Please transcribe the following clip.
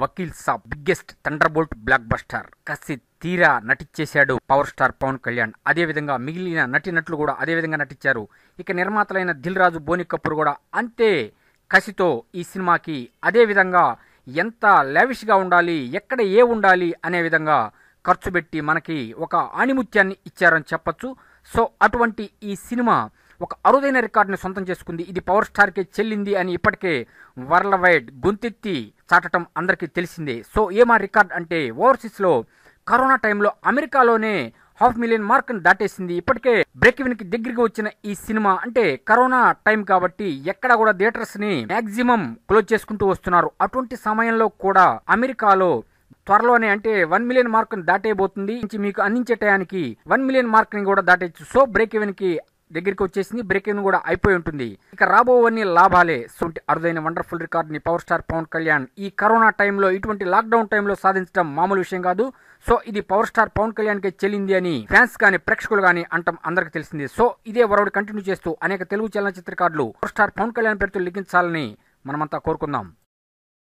Vakeel Saab biggest thunder bolt blockbuster కసి తీరా నటించేశాడు పవర్ స్టార్ పవన్ కళ్యాణ్ అదేవిధంగా మిగిలిన నటినట్లు కూడా అదేవిధంగా నటించారు ఇక నిర్మాతలైన దిల్ రాజు బోని కపూర్ కూడా అంతే కసితో ఈ సినిమాకి అదేవిధంగా ఎంత లావిష్గా ఉండాలి ఎక్కడ ఏ ఉండాలి అనే విధంగా ఖర్చు పెట్టి మనకి ఒక ఆణిముత్యాన్ని ఇచ్చారని చెప్పచ్చు సో అటువంటి ఈ సినిమా ఒక అరుదైన రికార్డును సొంతం చేసుకుంది ఇది పవర్ స్టార్కే చెల్లింది అని ఇప్పటికే వరల్డ్ వైడ్ గొంతెత్తి చాటటం అందరికీ తెలిసిందే సో ఏమా రికార్డ్ అంటే ఓవర్సీస్లో కరోనా టైంలో అమెరికాలోనే హాఫ్ మిలియన్ మార్క్ను దాటేసింది ఇప్పటికే బ్రేక్ కి దగ్గరికి వచ్చిన ఈ సినిమా అంటే కరోనా టైం కాబట్టి ఎక్కడ కూడా థియేటర్స్ని మ్యాక్సిమం క్లోజ్ చేసుకుంటూ వస్తున్నారు అటువంటి సమయంలో కూడా అమెరికాలో త్వరలోనే అంటే వన్ మిలియన్ ని దాటేయబోతుంది మీకు అందించే టయానికి వన్ మిలియన్ ని కూడా దాటేచ్చు సో బ్రేక్ ఈవెన్ కి దగ్గరికి వచ్చేసింది బ్రేకింగ్ కూడా అయిపోయి ఉంటుంది ఇక రాబోవన్నీ లాభాలే సొంటి అరుదైన వండర్ఫుల్ రికార్డ్ని పవర్ స్టార్ పవన్ కళ్యాణ్ ఈ కరోనా టైంలో ఇటువంటి లాక్డౌన్ టైంలో సాధించడం మామూలు విషయం కాదు సో ఇది పవర్ స్టార్ పవన్ కళ్యాణ్కే చెల్లింది అని ఫ్యాన్స్ కానీ ప్రేక్షకులు కానీ అంటాం అందరికి తెలిసింది సో ఇదే వరవడి కంటిన్యూ చేస్తూ అనేక తెలుగు చలనచిత్రకారులు పవర్ స్టార్ పవన్ కళ్యాణ్ పేరుతో లిఖించాలని మనమంతా కోరుకుందాం